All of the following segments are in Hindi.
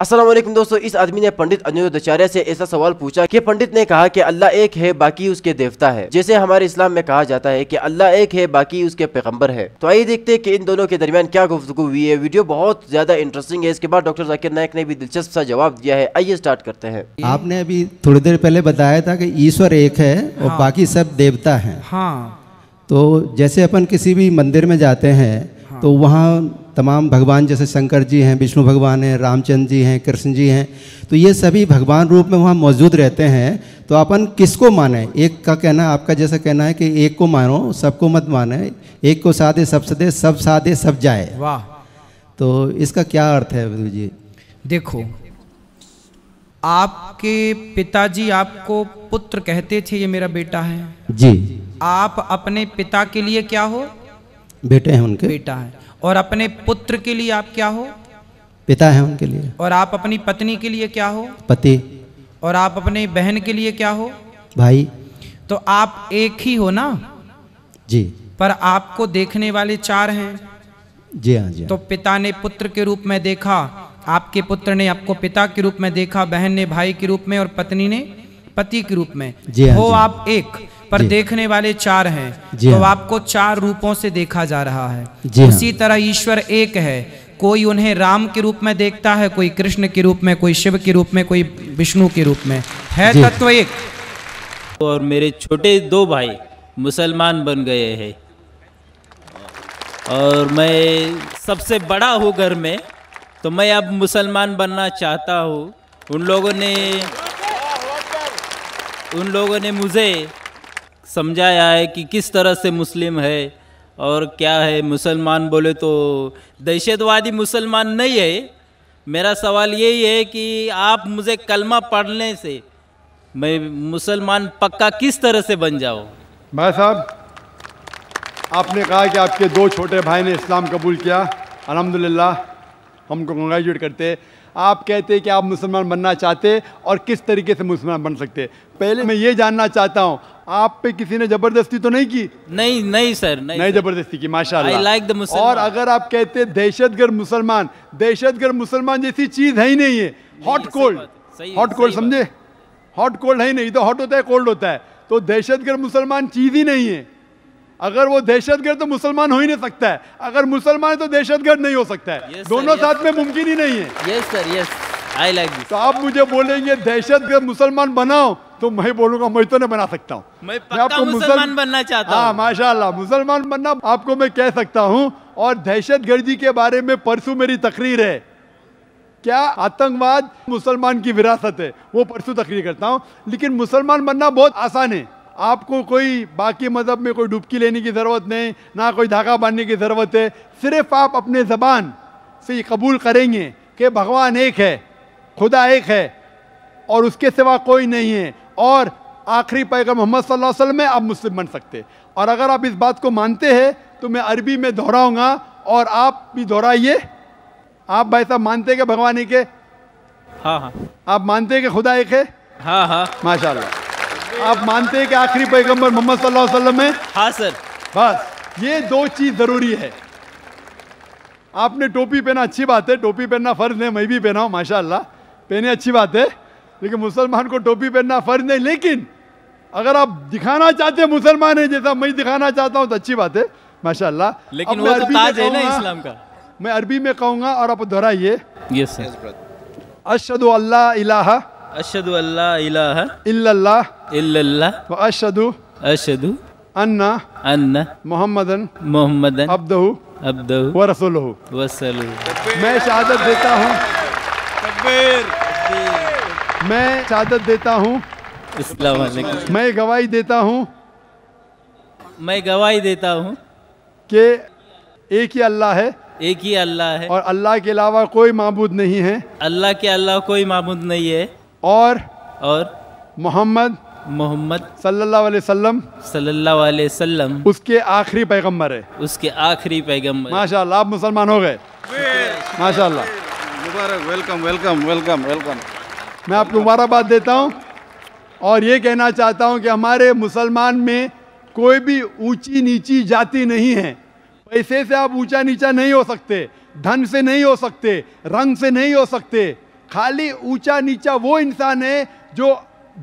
असलम दोस्तों इस आदमी ने पंडित अनुद्धाचार्य से ऐसा सवाल पूछा कि पंडित ने कहा कि अल्लाह एक है बाकी उसके देवता है जैसे हमारे इस्लाम में कहा जाता है कि अल्लाह एक है बाकी उसके पैगंबर है तो आइए देखते हैं कि इन दोनों के दरमियान क्या गुफ्तु हुई है वीडियो बहुत ज्यादा इंटरेस्टिंग है इसके बाद डॉक्टर जाकिर नायक ने भी दिलचस्प सा जवाब दिया है आइए स्टार्ट करते हैं आपने अभी थोड़ी देर पहले बताया था की ईश्वर एक है और हाँ। बाकी सब देवता है हाँ तो जैसे अपन किसी भी मंदिर में जाते हैं हाँ। तो वहाँ तमाम भगवान जैसे शंकर जी हैं विष्णु भगवान हैं रामचंद्र जी हैं कृष्ण जी हैं तो ये सभी भगवान रूप में वहाँ मौजूद रहते हैं तो अपन किसको माने एक का कहना है आपका जैसा कहना है कि एक को मानो सबको मत माने एक को साधे सब सदे सब साधे सब जाए वाह तो इसका क्या अर्थ है विदु जी देखो आपके पिताजी आपको पुत्र कहते थे ये मेरा बेटा है जी आप अपने पिता के लिए क्या हो बेटे हैं उनके बेटा है और अपने पुत्र के लिए आप क्या हो पिता है उनके लिए और आप अपनी पत्नी के लिए क्या हो पति और आप अपने बहन के लिए क्या हो भाई तो आप एक ही हो ना जी पर आपको देखने वाले चार हैं जी हाँ जी हाँ। तो पिता ने पुत्र के रूप में देखा आपके पुत्र ने आपको पिता के रूप में देखा बहन ने भाई के रूप में और पत्नी ने पति के रूप में जी हाँ, हो हाँ। आप एक पर देखने वाले चार हैं हाँ। तो आपको चार रूपों से देखा जा रहा है हाँ। उसी तरह ईश्वर एक है कोई उन्हें राम के रूप में देखता है कोई कृष्ण के रूप में कोई शिव के रूप में कोई विष्णु के रूप में है तत्व एक और मेरे छोटे दो भाई मुसलमान बन गए हैं और मैं सबसे बड़ा हूँ घर में तो मैं अब मुसलमान बनना चाहता हूँ उन लोगों ने उन लोगों ने मुझे समझाया है कि किस तरह से मुस्लिम है और क्या है मुसलमान बोले तो दहशतवादी मुसलमान नहीं है मेरा सवाल यही है कि आप मुझे कलमा पढ़ने से मैं मुसलमान पक्का किस तरह से बन जाओ भाई साहब आपने कहा कि आपके दो छोटे भाई ने इस्लाम कबूल किया अलहमदिल्ला हमको कंग्रेचुलेट करते आप कहते कि आप मुसलमान बनना चाहते और किस तरीके से मुसलमान बन सकते पहले मैं ये जानना चाहता हूँ आप पे किसी ने जबरदस्ती तो नहीं की नहीं नहीं सर नहीं, नहीं जबरदस्ती की माशाल्लाह लाइक द और अगर आप कहते दहशतगर्द मुसलमान दहशतगर्द मुसलमान जैसी चीज है ही नहीं है हॉट कोल्ड हॉट कोल्ड समझे हॉट कोल्ड है ही नहीं तो हॉट होता है कोल्ड होता है तो दहशतगर्द मुसलमान चीज ही नहीं है अगर वो दहशतगर्द तो मुसलमान हो ही नहीं सकता है अगर मुसलमान है तो दहशतगर्द नहीं हो सकता है yes, दोनों साथ में मुमकिन ही नहीं है yes sir yes I like तो आप मुझे बोलेंगे दहशतगर्द मुसलमान बनाओ तो मैं बोलूंगा मैं तो नहीं बना सकता हूँ मैं, आपको मुसलमान बनना चाहता हूँ हाँ, माशाल्लाह मुसलमान बनना आपको मैं कह सकता हूँ और दहशत गर्दी के बारे में परसों मेरी तकरीर है क्या आतंकवाद मुसलमान की विरासत है वो परसों तकरीर करता हूँ लेकिन मुसलमान बनना बहुत आसान है आपको कोई बाकी मज़हब में कोई डुबकी लेने की ज़रूरत नहीं ना कोई धागा बांधने की ज़रूरत है सिर्फ आप अपने ज़बान से ये कबूल करेंगे कि भगवान एक है खुदा एक है और उसके सिवा कोई नहीं है और आखिरी पैगम मोहम्मद सल्लल्लाहु अलैहि वसल्लम में आप मुस्लिम बन सकते और अगर आप इस बात को मानते हैं तो मैं अरबी में दोहराऊंगा और आप भी दोहराइए आप भाई साहब मानते हैं कि भगवान एक है हाँ हाँ आप मानते हैं कि खुदा एक है हाँ हाँ माशाल्लाह आप मानते हैं कि आखिरी पैगम्बर मोहम्मद सल्लल्लाहु अलैहि वसल्लम है हाँ सर बस ये दो चीज़ ज़रूरी है आपने टोपी पहना अच्छी बात है टोपी पहनना फ़र्ज है मैं भी पहना हूँ माशाल्लाह पहने अच्छी बात है लेकिन मुसलमान को टोपी पहनना फ़र्ज नहीं लेकिन अगर आप दिखाना चाहते हैं मुसलमान है जैसा मैं दिखाना चाहता हूँ तो अच्छी बात है माशाल्लाह लेकिन वो तो ताज है ना इस्लाम का मैं अरबी में कहूँगा और आप दोहराइए यस अशद अल्लाह अशद अल्लाह अशद अशद अन्ना अन्ना मोहम्मदन मोहम्मदन व मैं शहादत देता हूँ तकबीर मैं शादत देता हूँ मैं गवाही देता हूँ मैं गवाही देता हूँ कि एक ही अल्लाह है एक ही अल्लाह है और अल्लाह के अलावा कोई मबूद नहीं है अल्लाह के अलावा कोई मबूद नहीं है और और मोहम्मद मोहम्मद सल्लाम सल्लाम उसके आखिरी पैगम्बर है उसके आखिरी पैगम्बर माशाल्लाह आप मुसलमान हो गए माशाल्लाह मुबारक वेलकम वेलकम वेलकम वेलकम मैं आपको मुबारकबाद देता हूँ और ये कहना चाहता हूँ कि हमारे मुसलमान में कोई भी ऊंची नीची जाति नहीं है पैसे से आप ऊंचा नीचा नहीं हो सकते धन से नहीं हो सकते रंग से नहीं हो सकते खाली ऊंचा नीचा वो इंसान है जो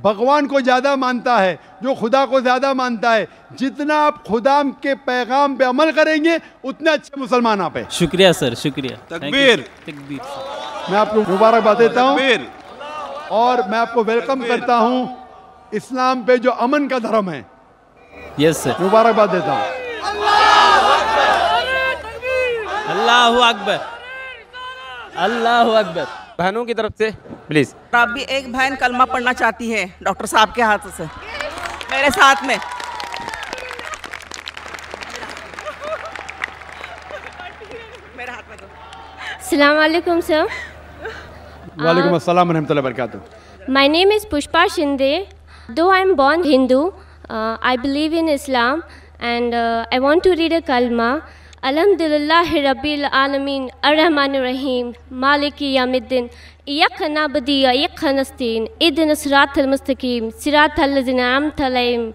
भगवान को ज़्यादा मानता है जो खुदा को ज़्यादा मानता है जितना आप खुदा के पैगाम पे अमल करेंगे उतने अच्छे मुसलमान आप हैं शुक्रिया सर शुक्रिया तकबीर तकबीर मैं आपको मुबारकबाद देता हूँ और मैं आपको वेलकम करता हूँ इस्लाम पे जो अमन का धर्म है यस सर मुबारकबाद देता हूँ अल्लाह अकबर अल्लाह अकबर बहनों की तरफ से प्लीज आप भी एक बहन कलमा पढ़ना चाहती है डॉक्टर साहब के हाथ से मेरे साथ में मेरे हाथ में सलाम सर वालेकुम अस्सलाम रहमतुल्लाह बरकातहू my name is Pushpa Shinde दो I am born Hindu I believe in Islam and I want to read a कलमा अलहमदिल्लाह रबील आलमीन अर्रहमान रहीम मालिक यामिद्दीन यक नबदी यक नस्तीन इदन सरातल मुस्तकीम सिरातल जिनाम तलैम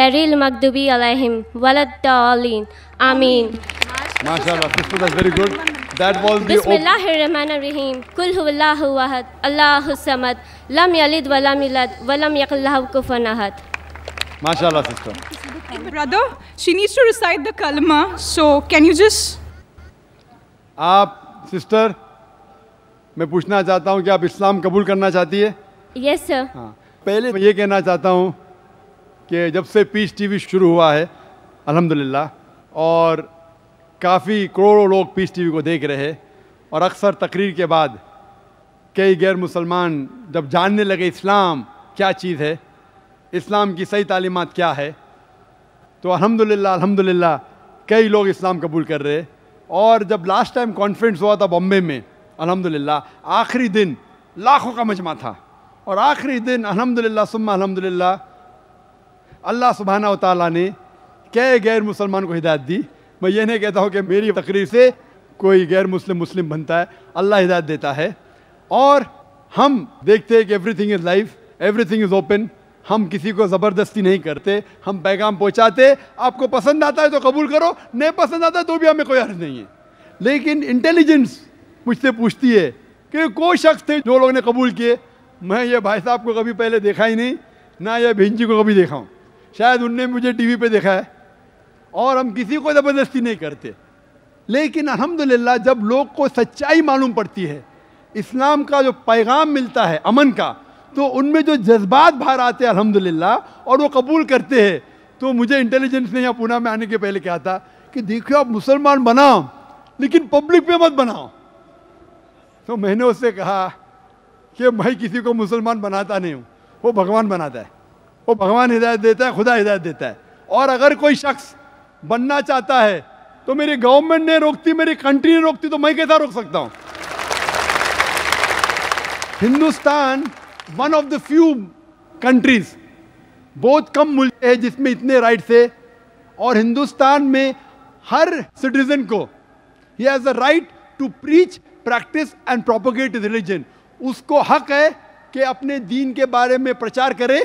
गैरिल मकदूबी अलैहिम वलद आमीन माशाल्लाह very good That was the bismillahir rahmanir rahim Kul huwallahu ahad, Allahu samad, lam yalid wa lam yulad wa lam yakul lahu kufuwan ahad. mashallah sister. Brother, she needs to recite the kalma. So can you just aap sister मैं पूछना चाहता हूँ कि आप इस्लाम कबूल करना चाहती है यस yes, सर हाँ पहले मैं ये कहना चाहता हूँ कि जब से पीस टीवी शुरू हुआ है अल्हम्दुलिल्लाह और काफ़ी करोड़ों लोग पीस टीवी को देख रहे और अक्सर तकरीर के बाद कई गैर मुसलमान जब जानने लगे इस्लाम क्या चीज़ है इस्लाम की सही तालीमत क्या है तो अल्हम्दुलिल्लाह अल्हम्दुलिल्लाह कई लोग इस्लाम कबूल कर रहे और जब लास्ट टाइम कॉन्फ्रेंस हुआ था बॉम्बे में अल्हम्दुलिल्लाह आखिरी दिन लाखों का मजमा था और आखिरी दिन अल्हम्दुलिल्लाह सुम्मा अल्हम्दुलिल्लाह अल्लाह सुबहाना तै ने कई गैर मुसलमान को हिदायत दी मैं ये नहीं कहता हूँ कि मेरी तकरीर से कोई गैर मुस्लिम मुस्लिम बनता है अल्लाह हिदायत देता है और हम देखते हैं कि everything is life everything is open हम किसी को ज़बरदस्ती नहीं करते हम पैगाम पहुँचाते आपको पसंद आता है तो कबूल करो नहीं पसंद आता तो भी हमें कोई हर्ज नहीं है लेकिन इंटेलिजेंस मुझसे पूछती है कि कोई शख्स थे जो लोग ने कबूल किए मैं ये भाई साहब को कभी पहले देखा ही नहीं ना ये भिंजी को कभी देखा हूँ शायद उनने मुझे टीवी पे देखा है और हम किसी को ज़बरदस्ती नहीं करते लेकिन अल्हम्दुलिल्लाह जब लोग को सच्चाई मालूम पड़ती है इस्लाम का जो पैगाम मिलता है अमन का तो उनमें जो जज्बात बाहर आते हैं अल्हम्दुलिल्लाह और वो कबूल करते हैं तो मुझे इंटेलिजेंस ने यहाँ पूना में आने के पहले क्या था कि देखो आप मुसलमान बनाओ लेकिन पब्लिक में मत बनाओ तो मैंने उससे कहा कि भाई किसी को मुसलमान बनाता नहीं हूँ वो भगवान बनाता है वो भगवान हिदायत देता है खुदा हिदायत देता है और अगर कोई शख्स बनना चाहता है तो मेरी गवर्नमेंट ने रोकती मेरी कंट्री ने रोकती तो मैं कैसा रोक सकता हूं Hindustan one of the few countries बहुत कम मुल्क है जिसमें इतने राइट्स है और हिंदुस्तान में हर सिटीजन को he has a right to preach practice and propagate religion उसको हक है कि अपने दीन के बारे में प्रचार करे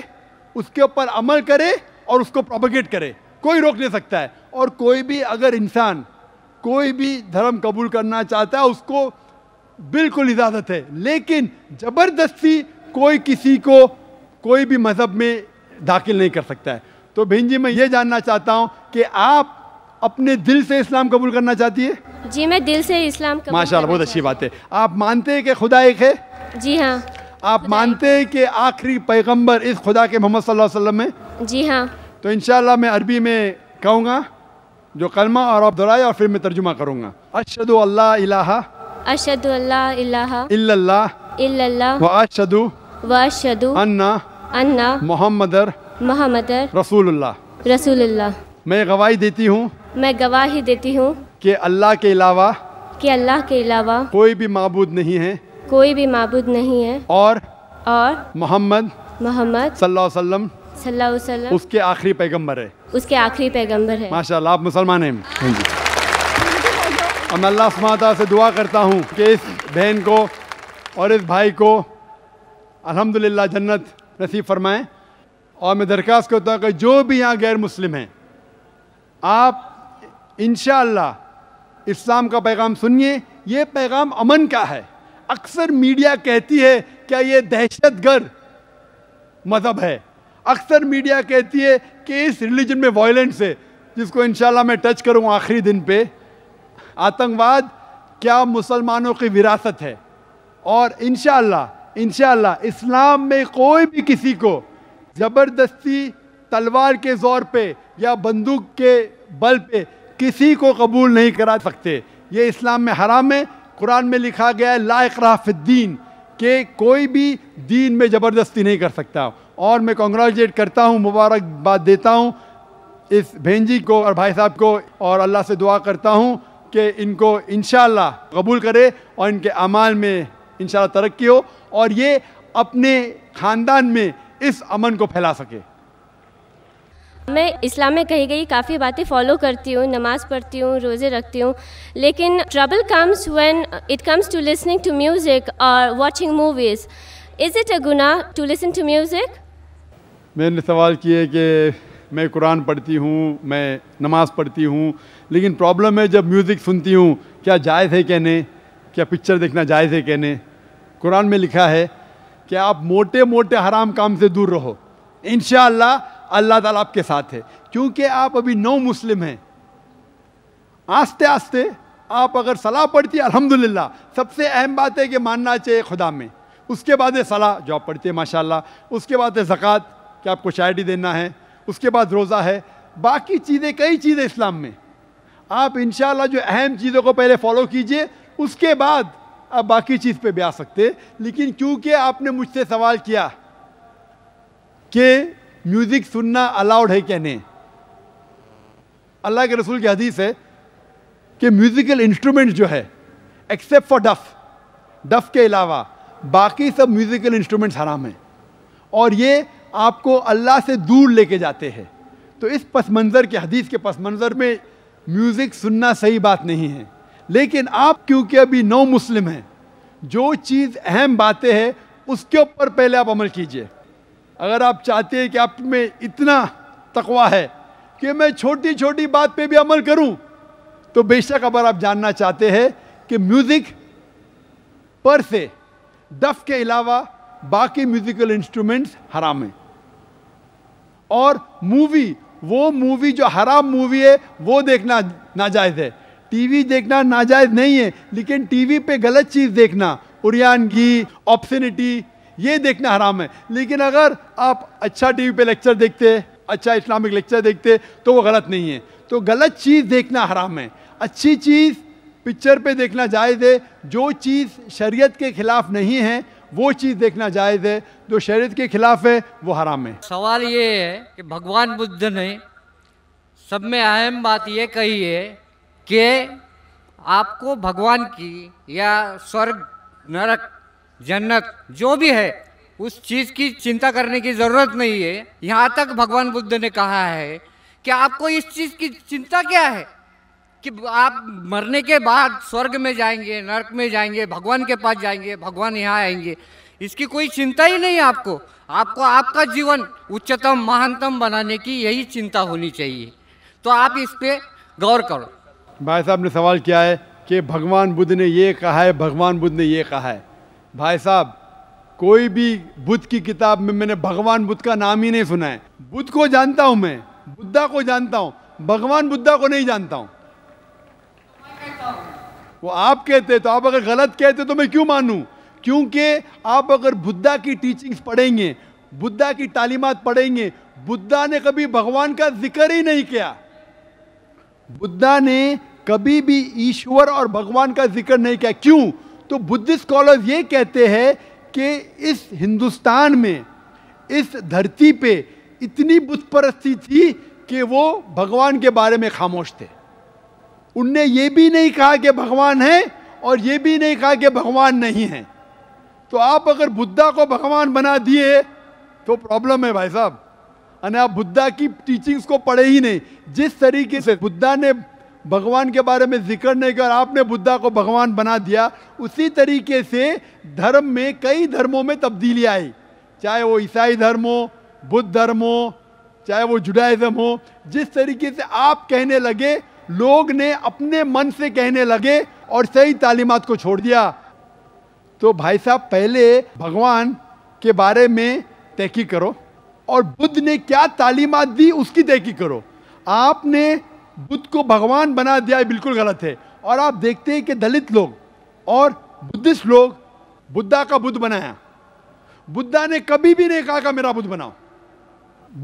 उसके ऊपर अमल करे और उसको प्रोपोगेट करे कोई रोक नहीं सकता है और कोई भी अगर इंसान कोई भी धर्म कबूल करना चाहता है उसको बिल्कुल इजाज़त है लेकिन ज़बरदस्ती कोई किसी को कोई भी मज़हब में दाखिल नहीं कर सकता है तो बहन जी मैं ये जानना चाहता हूँ कि आप अपने दिल से इस्लाम कबूल करना चाहती है जी मैं दिल से इस्लाम माशा बहुत अच्छी बात है आप मानते हैं कि खुदा एक है जी हाँ आप मानते हैं कि आखिरी पैगंबर इस खुदा के मोहम्मद सल्लल्लाहु अलैहि वसल्लम है जी हाँ तो इन मैं अरबी में कहूँगा जो कलमा और आप दोहराए और फिर मैं तर्जुमा करूँगा अरशद अल्लाह अशद अशद वशद अन्ना अन्ना मोहम्मदर मोहम्मदर रसूलुल्लाह मैं गवाही देती हूँ मैं गवाही देती हूँ कि अल्लाह के अलावा कि अल्लाह के अलावा कोई भी मबूद नहीं है कोई भी मबूद नहीं है और और मोहम्मद मोहम्मद सल्लल्लाहु अलैहि वसल्लम सल्लल्लाहु उसके आखिरी पैगंबर है उसके आखिरी पैगंबर है माशा आप मुसलमान हैं हाँ मैं अल्लाह माता से दुआ करता हूँ कि इस बहन को और इस भाई को अल्हम्दुलिल्लाह जन्नत नसीब फरमाएं और मैं दरख्वास्त करता हूँ कि जो भी यहाँ गैर मुस्लिम हैं आप इन इस्लाम का पैगाम सुनिए ये पैगाम अमन का है अक्सर मीडिया कहती है क्या ये दहशतगर्द मज़हब है अक्सर मीडिया कहती है कि इस रिलीजन में वायलेंस है जिसको इंशाल्लाह मैं टच करूँगा आखिरी दिन पे आतंकवाद क्या मुसलमानों की विरासत है और इन इंशाल्लाह इस्लाम में कोई भी किसी को ज़बरदस्ती तलवार के ज़ोर पे या बंदूक के बल पे किसी को कबूल नहीं करा सकते ये इस्लाम में हराम है कुरान में लिखा गया है ला दीन कि कोई भी दीन में ज़बरदस्ती नहीं कर सकता और मैं कॉन्ग्रेचुलेट करता हूँ मुबारकबाद देता हूँ इस जी को और भाई साहब को और अल्लाह से दुआ करता हूँ कि इनको इन कबूल करे और इनके अमाल में इन तरक्की हो और ये अपने ख़ानदान में इस अमन को फैला सके मैं इस्लाम में कही गई काफ़ी बातें फॉलो करती हूँ नमाज़ पढ़ती हूँ रोज़े रखती हूँ लेकिन trouble comes when it comes to listening to music और watching movies is it a गुना टू लिसन टू म्यूज़िक मैंने सवाल किए कि मैं कुरान पढ़ती हूँ मैं नमाज़ पढ़ती हूँ लेकिन प्रॉब्लम है जब म्यूज़िक सुनती हूँ क्या जायज़ है कहने क्या पिक्चर देखना जायज़ है कहने कुरान में लिखा है कि आप मोटे मोटे हराम काम से दूर रहो इन अल्लाह ताला आपके साथ है क्योंकि आप अभी नौ मुस्लिम हैं आस्ते आस्ते आप अगर सलाह पढ़ती अलहमदिल्ला सबसे अहम बात है कि मानना चाहिए खुदा में उसके बाद है सलाह जो आप पढ़ती है माशाल्लाह उसके बाद है ज़क़़त कि आपको शायरी देना है उसके बाद रोज़ा है बाकी चीज़ें कई चीज़ें इस्लाम में आप इन जो अहम चीज़ों को पहले फॉलो कीजिए उसके बाद आप बाकी चीज़ पर भी आ सकते लेकिन क्योंकि आपने मुझसे सवाल किया कि म्यूज़िक सुनना अलाउड है क्या नहीं अल्लाह के रसूल की हदीस है कि म्यूज़िकल इंस्ट्रूमेंट जो है एक्सेप्ट फॉर डफ डफ के अलावा बाकी सब म्यूज़िकल इंस्ट्रूमेंट्स हराम हैं और ये आपको अल्लाह से दूर लेके जाते हैं तो इस पस मंज़र के हदीस के पस मंज़र में म्यूज़िक सुनना सही बात नहीं है लेकिन आप क्योंकि अभी नौ मुस्लिम हैं जो चीज़ अहम बातें हैं उसके ऊपर पहले आप अमल कीजिए अगर आप चाहते हैं कि आप में इतना तकवा है कि मैं छोटी छोटी बात पे भी अमल करूं तो बेशक अगर आप जानना चाहते हैं कि म्यूज़िक पर से डफ के अलावा बाकी म्यूज़िकल इंस्ट्रूमेंट्स हराम हैं और मूवी वो मूवी जो हराम मूवी है वो देखना नाजायज़ है टीवी देखना नाजायज़ नहीं है लेकिन टीवी पे गलत चीज़ देखना उरियानगी ऑप्शनिटी ये देखना हराम है लेकिन अगर आप अच्छा टी पे लेक्चर देखते अच्छा इस्लामिक लेक्चर देखते तो वो गलत नहीं है तो गलत चीज़ देखना हराम है अच्छी चीज़ पिक्चर पे देखना जायज़ है जो चीज़ शरीयत के ख़िलाफ़ नहीं है वो चीज़ देखना जायज़ है जो शरीयत के ख़िलाफ़ है वो हराम है सवाल ये है कि भगवान बुद्ध ने सब में अहम बात ये कही है कि आपको भगवान की या स्वर्ग नरक जन्नत जो भी है उस चीज़ की चिंता करने की ज़रूरत नहीं है यहाँ तक भगवान बुद्ध ने कहा है कि आपको इस चीज़ की चिंता क्या है कि आप मरने के बाद स्वर्ग में जाएंगे नरक में जाएंगे भगवान के पास जाएंगे भगवान यहाँ आएंगे इसकी कोई चिंता ही नहीं आपको आपको आपका जीवन उच्चतम महानतम बनाने की यही चिंता होनी चाहिए तो आप इस पर गौर करो भाई साहब ने सवाल किया है कि भगवान बुद्ध ने ये कहा है भगवान बुद्ध ने ये कहा है भाई साहब कोई भी बुद्ध की किताब में मैंने भगवान बुद्ध का नाम ही नहीं सुना है बुद्ध को जानता हूं मैं बुद्धा को जानता हूं भगवान बुद्धा को नहीं जानता हूं वो आप कहते तो आप अगर गलत कहते तो मैं क्यों मानूं क्योंकि आप अगर बुद्धा की टीचिंग्स पढ़ेंगे बुद्धा की तालीमत पढ़ेंगे बुद्धा ने कभी भगवान का जिक्र ही नहीं किया बुद्धा ने कभी भी ईश्वर और भगवान का जिक्र नहीं किया क्यों तो बुद्धिस्ट स्कॉलर्स ये कहते हैं कि इस हिंदुस्तान में इस धरती पे इतनी बुद्ध परस्ती थी कि वो भगवान के बारे में खामोश थे उनने ये भी नहीं कहा कि भगवान है और ये भी नहीं कहा कि भगवान नहीं है तो आप अगर बुद्धा को भगवान बना दिए तो प्रॉब्लम है भाई साहब यानी आप बुद्धा की टीचिंग्स को पढ़े ही नहीं जिस तरीके से बुद्धा ने भगवान के बारे में जिक्र नहीं किया और आपने बुद्धा को भगवान बना दिया उसी तरीके से धर्म में कई धर्मों में तब्दीली आई चाहे वो ईसाई धर्म हो बुद्ध धर्म हो चाहे वो जुडाइज़म हो जिस तरीके से आप कहने लगे लोग ने अपने मन से कहने लगे और सही तालीमत को छोड़ दिया तो भाई साहब पहले भगवान के बारे में तहकी करो और बुद्ध ने क्या तालीमत दी उसकी तहकी करो आपने बुद्ध को भगवान बना दिया बिल्कुल गलत है और आप देखते हैं कि दलित लोग और बुद्धिस्ट लोग बुद्धा का बुद्ध बनाया बुद्धा ने कभी भी नहीं कहा का मेरा बुद्ध बनाओ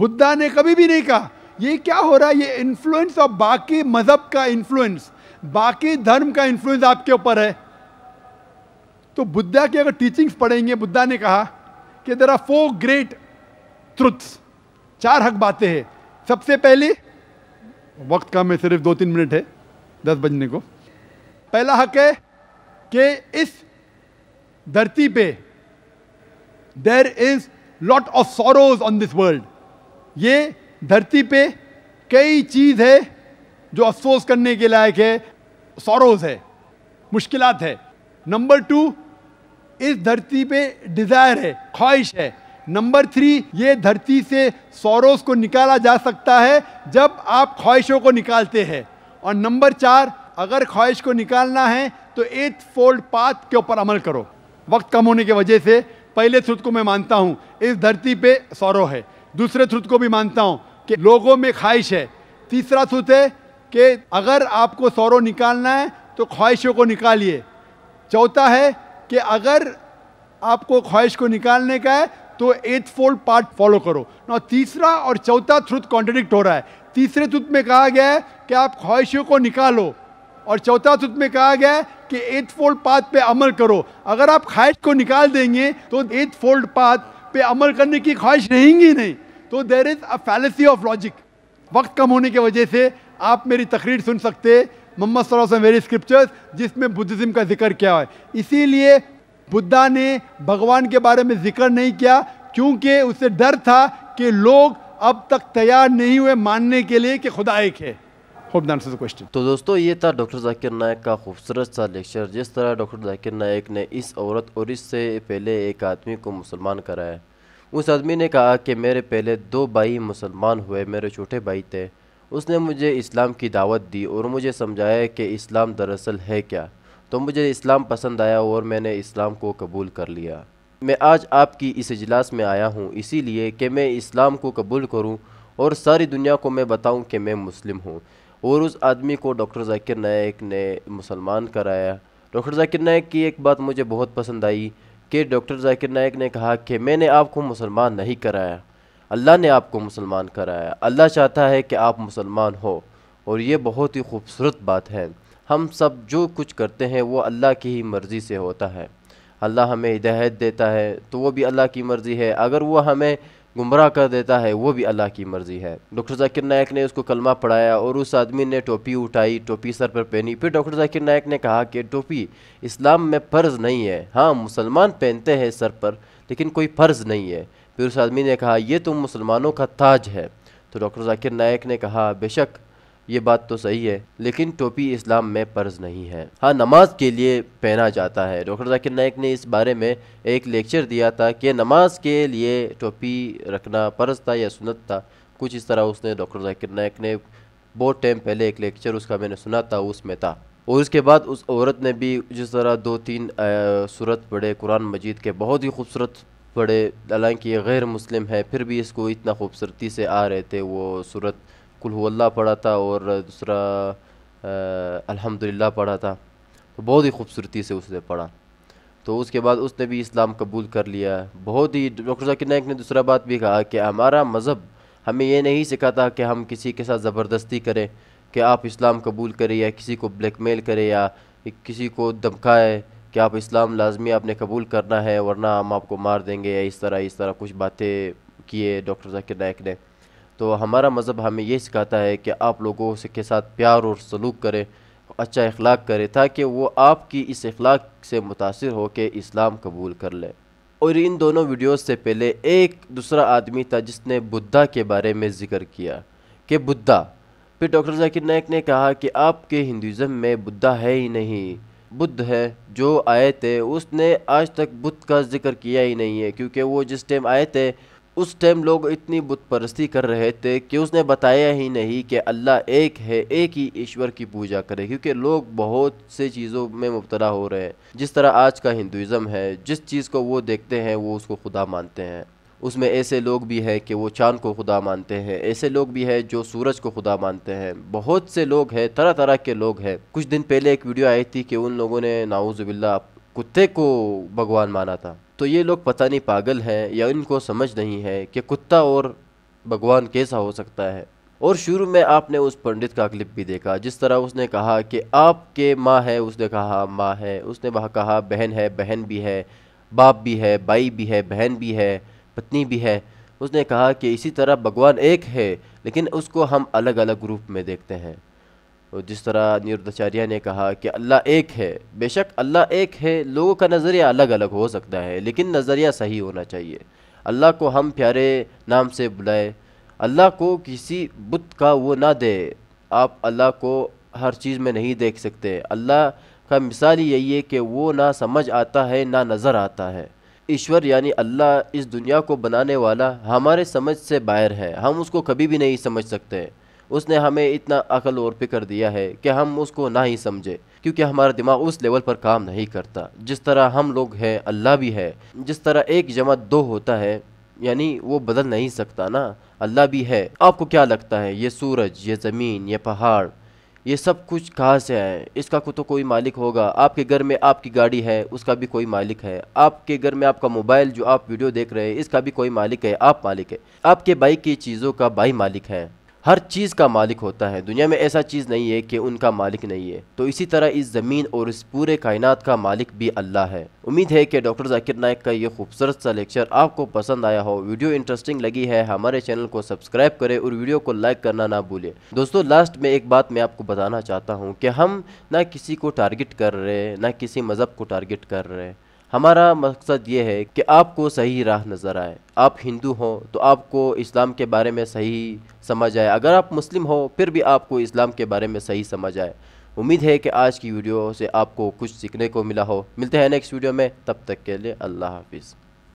बुद्धा ने कभी भी नहीं कहा ये क्या हो रहा है ये इन्फ्लुएंस और बाकी मजहब का इन्फ्लुएंस बाकी धर्म का इन्फ्लुएंस आपके ऊपर है तो बुद्धा की अगर टीचिंग्स पढ़ेंगे बुद्धा ने कहा कि there are four great truths चार हक बातें हैं सबसे पहले वक्त कम है सिर्फ दो तीन मिनट है दस बजने को पहला हक है कि इस धरती पे there is lot of sorrows on this world ये धरती पे कई चीज़ है जो अफसोस करने के लायक है सोरोज है मुश्किलात है नंबर टू इस धरती पे डिज़ायर है ख्वाहिश है नंबर थ्री ये धरती से सौरोस को निकाला जा सकता है जब आप ख्वाहिशों को निकालते हैं और नंबर चार अगर ख्वाहिश को निकालना है तो एट फोल्ड पाथ के ऊपर अमल करो वक्त कम होने की वजह से पहले थ्रुत को मैं मानता हूँ इस धरती पे सौरव है दूसरे थ्रुत को भी मानता हूँ कि लोगों में ख्वाहिश है तीसरा थ्रुत है कि अगर आपको सौरव निकालना है तो ख्वाहिशों को निकालिए चौथा है कि अगर आपको ख्वाहिश को निकालने का है तो एट फोल्ड पार्ट फॉलो करो ना तीसरा और चौथा थ्रुत कॉन्ट्रडिक्ट हो रहा है तीसरे थ्रुत में कहा गया है कि आप ख्वाहिशों को निकालो और चौथा सूत्र में कहा गया है कि एथ फोल्ड पाथ पे अमल करो अगर आप ख्वाहिश को निकाल देंगे तो एथ फोल्ड पाथ पे अमल करने की ख्वाहिश रहेंगी नहीं तो there is a fallacy of logic वक्त कम होने की वजह से आप मेरी तकरीर सुन सकते मोहम्मद सल्लल्लाहु अलैहि वसल्लम वेरी स्क्रिप्चर्स जिसमें बुद्धिज़्म का जिक्र किया है इसीलिए बुद्धा ने भगवान के बारे में जिक्र नहीं किया क्योंकि उसे डर था कि लोग अब तक तैयार नहीं हुए मानने के लिए कि खुदा एक है क्वेश्चन तो दोस्तों ये था डॉक्टर जाकिर नायक का खूबसूरत सा लेक्चर जिस तरह डॉक्टर जाकिर नायक ने इस औरत और इससे पहले एक आदमी को मुसलमान कराया उस आदमी ने कहा कि मेरे पहले दो भाई मुसलमान हुए मेरे छोटे भाई थे उसने मुझे इस्लाम की दावत दी और मुझे समझाया कि इस्लाम दरअसल है क्या तो मुझे इस्लाम पसंद आया और मैंने इस्लाम को कबूल कर लिया मैं आज आपकी इस इजलास में आया हूँ इसीलिए कि मैं इस्लाम को कबूल करूँ और सारी दुनिया को मैं बताऊँ कि मैं मुस्लिम हूँ और उस आदमी को डॉक्टर जाकिर नायक ने मुसलमान कराया डॉक्टर जाकिर नायक की एक बात मुझे बहुत पसंद आई कि डॉक्टर जाकिर नायक ने कहा कि मैंने आपको मुसलमान नहीं कराया अल्लाह ने आपको मुसलमान कराया अल्लाह चाहता है कि आप मुसलमान हो और ये बहुत ही खूबसूरत बात है हम सब जो कुछ करते हैं वो अल्लाह की ही मर्ज़ी से होता है अल्लाह हमें हिदायत देता है तो वो भी अल्लाह की मर्ज़ी है अगर वो हमें गुमराह कर देता है वो भी अल्लाह की मर्ज़ी है डॉक्टर जाकिर नायक ने उसको कलमा पढ़ाया और उस आदमी ने टोपी उठाई टोपी सर पर पहनी फिर डॉक्टर जाकिर नायक ने कहा कि टोपी इस्लाम में फ़र्ज़ नहीं है हाँ मुसलमान पहनते हैं सर पर लेकिन कोई फ़र्ज़ नहीं है फिर उस आदमी ने कहा यह तो मुसलमानों का ताज है तो डॉक्टर जाकिर नायक ने कहा बेशक ये बात तो सही है लेकिन टोपी इस्लाम में फ़र्ज़ नहीं है हाँ नमाज के लिए पहना जाता है डॉक्टर जाकिर नायक ने इस बारे में एक लेक्चर दिया था कि नमाज के लिए टोपी रखना फ़र्ज़ था या सुनत था कुछ इस तरह उसने डॉक्टर जाकिर नायक ने बहुत टाइम पहले एक लेक्चर उसका मैंने सुना था उसमें था और उसके बाद उस औरत ने भी जिस तरह दो तीन सूरत पढ़े कुरान मजीद के बहुत ही खूबसूरत पढ़े हालांकि ये गैर मुस्लिम है फिर भी इसको इतना खूबसूरती से आ रहे थे वो सूरत कुल्हल्ला पढ़ा था और दूसरा अल्हम्दुलिल्लाह पढ़ा था तो बहुत ही खूबसूरती से उसने पढ़ा तो उसके बाद उसने भी इस्लाम कबूल कर लिया बहुत ही डॉक्टर जाकिर नायक ने दूसरा बात भी कहा कि हमारा मज़हब हमें यह नहीं सिखाता कि हम किसी के साथ ज़बरदस्ती करें कि आप इस्लाम कबूल करें या किसी को ब्लैकमेल करें या किसी को धमकाए कि आप इस्लाम लाजमी आपने कबूल करना है वरना हम आपको मार देंगे या इस तरह इस तरह कुछ बातें किए डॉक्टर जाकिर नायक ने तो हमारा मज़हब हमें यह सिखाता है कि आप लोगों से के साथ प्यार और सलूक करें अच्छा अखलाक करें ताकि वो आपकी इस अखलाक से मुतासर होकर इस्लाम कबूल कर ले और इन दोनों वीडियोस से पहले एक दूसरा आदमी था जिसने बुद्धा के बारे में ज़िक्र किया कि बुद्धा फिर डॉक्टर जाकिर नायक ने कहा कि आपके हिंदुज़म में बुद्धा है ही नहीं बुद्ध है जो आए थे उसने आज तक बुद्ध का जिक्र किया ही नहीं है क्योंकि वो जिस टाइम आए थे उस टाइम लोग इतनी बुत परस्ती कर रहे थे कि उसने बताया ही नहीं कि अल्लाह एक है एक ही ईश्वर की पूजा करे क्योंकि लोग बहुत से चीज़ों में मुबतला हो रहे हैं जिस तरह आज का हिंदुज़म है जिस चीज़ को वो देखते हैं वो उसको खुदा मानते हैं उसमें ऐसे लोग भी हैं कि वो चांद को खुदा मानते हैं ऐसे लोग भी हैं जो सूरज को खुदा मानते हैं बहुत से लोग हैं तरह तरह के लोग हैं कुछ दिन पहले एक वीडियो आई थी कि उन लोगों ने नाउज़बिल्ला कुत्ते को भगवान माना था तो ये लोग पता नहीं पागल हैं या इनको समझ नहीं है कि कुत्ता और भगवान कैसा हो सकता है और शुरू में आपने उस पंडित का क्लिप भी देखा जिस तरह उसने कहा कि आपके माँ है उसने कहा माँ है उसने वहाँ कहा बहन है बहन भी है बाप भी है भाई भी है बहन भी है पत्नी भी है उसने कहा कि इसी तरह भगवान एक है लेकिन उसको हम अलग अलग रूप में देखते हैं और जिस तरह निरुद्धाचार्य ने कहा कि अल्लाह एक है बेशक अल्लाह एक है लोगों का नज़रिया अलग अलग हो सकता है लेकिन नज़रिया सही होना चाहिए अल्लाह को हम प्यारे नाम से बुलाए अल्लाह को किसी बुत का वो ना दे आप अल्लाह को हर चीज़ में नहीं देख सकते अल्लाह का मिसाल ही यही है कि वो ना समझ आता है ना नज़र आता है ईश्वर यानी अल्लाह इस दुनिया को बनाने वाला हमारे समझ से बाहर है हम उसको कभी भी नहीं समझ सकते उसने हमें इतना अकल और फिक्र दिया है कि हम उसको ना ही समझे क्योंकि हमारा दिमाग उस लेवल पर काम नहीं करता जिस तरह हम लोग हैं अल्लाह भी है जिस तरह एक जमा दो होता है यानी वो बदल नहीं सकता ना अल्लाह भी है आपको क्या लगता है ये सूरज ये ज़मीन ये पहाड़ ये सब कुछ कहाँ से आए इसका को तो कोई मालिक होगा आपके घर में आपकी गाड़ी है उसका भी कोई मालिक है आपके घर में आपका मोबाइल जो आप वीडियो देख रहे हैं इसका भी कोई मालिक है आप मालिक है आपके बाइक की चीज़ों का बाई मालिक है हर चीज़ का मालिक होता है दुनिया में ऐसा चीज़ नहीं है कि उनका मालिक नहीं है तो इसी तरह इस ज़मीन और इस पूरे कायनात का मालिक भी अल्लाह है उम्मीद है कि डॉक्टर जाकिर नायक का ये खूबसूरत सा लेक्चर आपको पसंद आया हो वीडियो इंटरेस्टिंग लगी है हमारे चैनल को सब्सक्राइब करें और वीडियो को लाइक करना ना भूलें दोस्तों लास्ट में एक बात मैं आपको बताना चाहता हूँ कि हम ना किसी को टारगेट कर रहे हैं ना किसी मज़हब को टारगेट कर रहे हैं हमारा मकसद ये है कि आपको सही राह नज़र आए आप हिंदू हो तो आपको इस्लाम के बारे में सही समझ आए अगर आप मुस्लिम हो फिर भी आपको इस्लाम के बारे में सही समझ आए उम्मीद है कि आज की वीडियो से आपको कुछ सीखने को मिला हो मिलते हैं नेक्स्ट वीडियो में तब तक के लिए अल्लाह हाफिज़